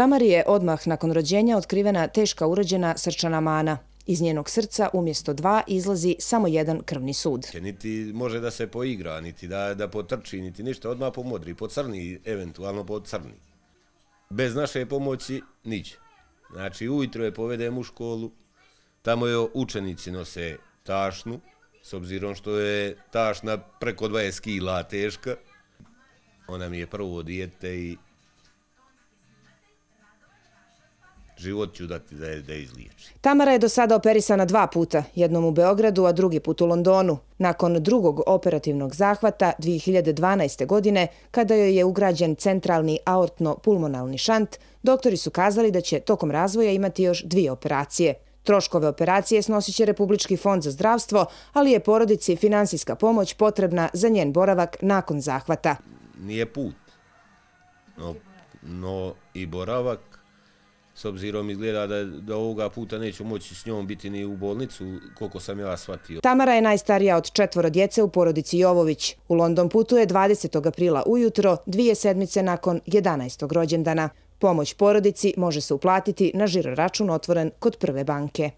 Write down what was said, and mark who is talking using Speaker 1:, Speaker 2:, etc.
Speaker 1: Tamari je odmah nakon rođenja otkrivena teška urođena srčana mana. Iz njenog srca umjesto dva izlazi samo jedan krvni sud.
Speaker 2: Niti može da se poigra, niti da potrči, niti ništa, odmah po po crni, eventualno po crni. Bez naše pomoći niđe. Znači, ujutro je povedem u školu, tamo je učenici nose tašnu, s obzirom što je tašna preko 20 kila teška. Ona mi je prvo dijete i život ću dati da je da izliječi.
Speaker 1: Tamara je do sada operisana dva puta, jednom u Beogradu, a drugi put u Londonu. Nakon drugog operativnog zahvata 2012. godine, kada joj je ugrađen centralni aortno-pulmonalni šant, doktori su kazali da će tokom razvoja imati još dvije operacije. Troškove operacije snosit će Republički fond za zdravstvo, ali je porodici finansijska pomoć potrebna za njen boravak nakon zahvata.
Speaker 2: Nije put, no, no i boravak s obzirom izgleda da, da ovoga puta neću moći s njom biti ni u bolnicu, koliko sam ja shvatio. Tamara
Speaker 1: je najstarija od četvoro djece u porodici Jovović. U London putuje 20. aprila ujutro, dvije sedmice nakon 11. rođendana. Pomoć porodici može se uplatiti na žiroračun otvoren kod prve banke.